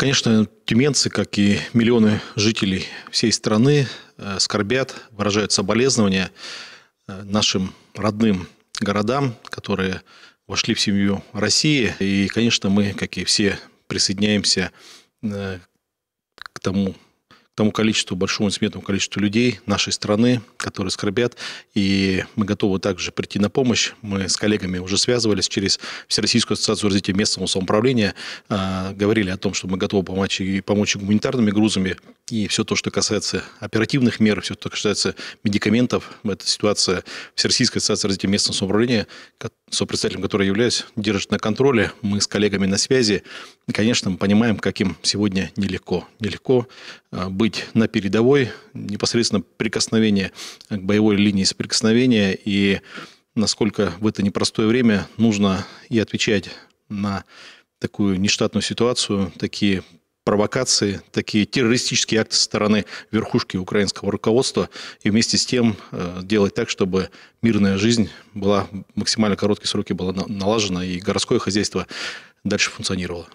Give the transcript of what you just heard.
Конечно, тюменцы, как и миллионы жителей всей страны, э, скорбят, выражают соболезнования э, нашим родным городам, которые вошли в семью России. И, конечно, мы, как и все, присоединяемся э, к тому тому количеству, большому сметному количеству людей нашей страны, которые скорбят. И мы готовы также прийти на помощь. Мы с коллегами уже связывались через Всероссийскую ассоциацию развития местного самоуправления, а, говорили о том, что мы готовы помочь и помочь гуманитарными грузами, и все то, что касается оперативных мер, все то, что касается медикаментов, эта ситуация Всероссийской ассоциации развития местного самоуправления, сопредседателем которой являюсь, держит на контроле. Мы с коллегами на связи. И, конечно, мы понимаем, каким сегодня нелегко. Нелегко а, быть на передовой, непосредственно прикосновение э, к боевой линии соприкосновения и насколько в это непростое время нужно и отвечать на такую нештатную ситуацию, такие провокации, такие террористические акты со стороны верхушки украинского руководства и вместе с тем э, делать так, чтобы мирная жизнь была максимально короткие сроки была налажена и городское хозяйство дальше функционировало.